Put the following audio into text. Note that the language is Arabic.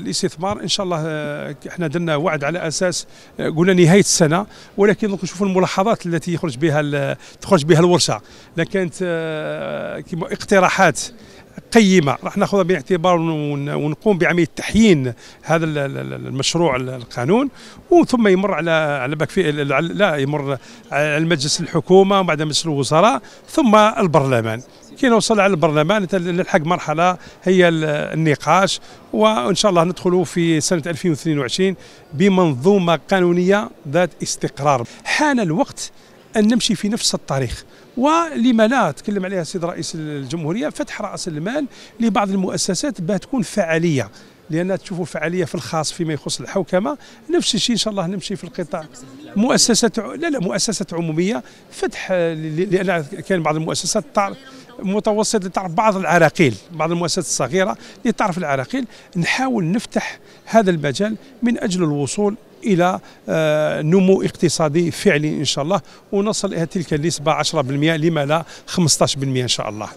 الاستثمار ان شاء الله آه، احنا درنا وعد على اساس آه، قلنا نهايه السنه ولكن نشوفوا الملاحظات التي يخرج بها تخرج بها الورشه اذا كانت آه، كما اقتراحات قيمه راح ناخذها باعتبار ونقوم بعمليه تحيين هذا المشروع القانون وثم يمر على على بكفي لا يمر على مجلس الحكومه وبعد مجلس الوزراء ثم البرلمان كي نوصل على البرلمان نلحق مرحله هي النقاش وان شاء الله ندخلوا في سنه 2022 بمنظومه قانونيه ذات استقرار حان الوقت ان نمشي في نفس الطريق ولما لا تكلم عليها السيد رئيس الجمهوريه فتح راس المال لبعض المؤسسات باه تكون فعاليه لان تشوفوا فعاليه في الخاص فيما يخص الحوكمه نفس الشيء ان شاء الله نمشي في القطاع مؤسسه لا لا مؤسسه عموميه فتح لان كان بعض المؤسسات متوسط لتعرف بعض العراقيل بعض المؤسسات الصغيرة لتعرف العراقيل نحاول نفتح هذا المجال من أجل الوصول الى آه، نمو اقتصادي فعلي ان شاء الله ونصل الى تلك النسبه 10% لما لا 15% ان شاء الله